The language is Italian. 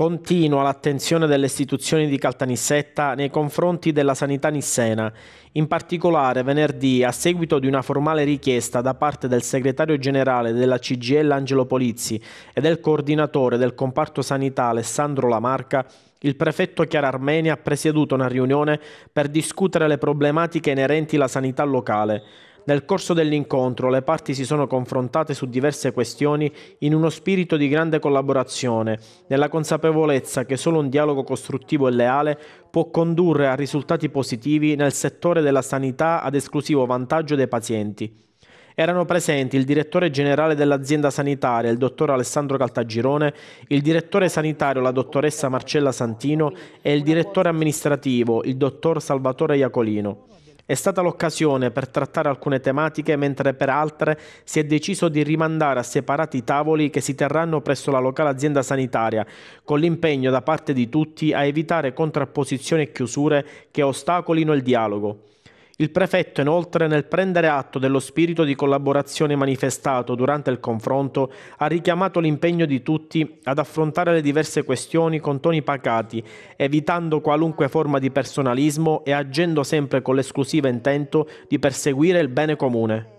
Continua l'attenzione delle istituzioni di Caltanissetta nei confronti della sanità nissena. In particolare, venerdì, a seguito di una formale richiesta da parte del segretario generale della CGL Angelo Polizzi e del coordinatore del comparto sanità Alessandro Lamarca, il prefetto Chiara Armenia ha presieduto una riunione per discutere le problematiche inerenti alla sanità locale. Nel corso dell'incontro le parti si sono confrontate su diverse questioni in uno spirito di grande collaborazione, nella consapevolezza che solo un dialogo costruttivo e leale può condurre a risultati positivi nel settore della sanità ad esclusivo vantaggio dei pazienti. Erano presenti il direttore generale dell'azienda sanitaria, il dottor Alessandro Caltagirone, il direttore sanitario, la dottoressa Marcella Santino e il direttore amministrativo, il dottor Salvatore Iacolino. È stata l'occasione per trattare alcune tematiche mentre per altre si è deciso di rimandare a separati tavoli che si terranno presso la locale azienda sanitaria, con l'impegno da parte di tutti a evitare contrapposizioni e chiusure che ostacolino il dialogo. Il prefetto inoltre nel prendere atto dello spirito di collaborazione manifestato durante il confronto ha richiamato l'impegno di tutti ad affrontare le diverse questioni con toni pacati, evitando qualunque forma di personalismo e agendo sempre con l'esclusivo intento di perseguire il bene comune.